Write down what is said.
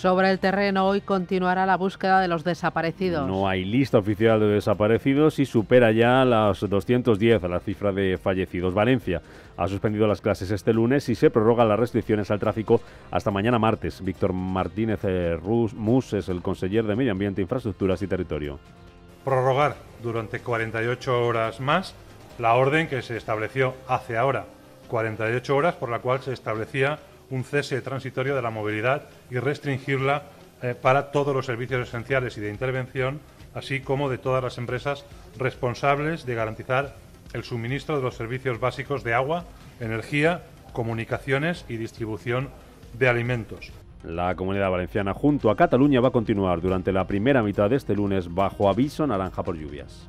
Sobre el terreno hoy continuará la búsqueda de los desaparecidos. No hay lista oficial de desaparecidos y supera ya las 210 la cifra de fallecidos. Valencia ha suspendido las clases este lunes y se prorrogan las restricciones al tráfico hasta mañana martes. Víctor Martínez eh, Mus es el conseller de Medio Ambiente, Infraestructuras y Territorio. Prorrogar durante 48 horas más la orden que se estableció hace ahora 48 horas por la cual se establecía un cese transitorio de la movilidad y restringirla eh, para todos los servicios esenciales y de intervención, así como de todas las empresas responsables de garantizar el suministro de los servicios básicos de agua, energía, comunicaciones y distribución de alimentos. La comunidad valenciana junto a Cataluña va a continuar durante la primera mitad de este lunes bajo aviso naranja por lluvias.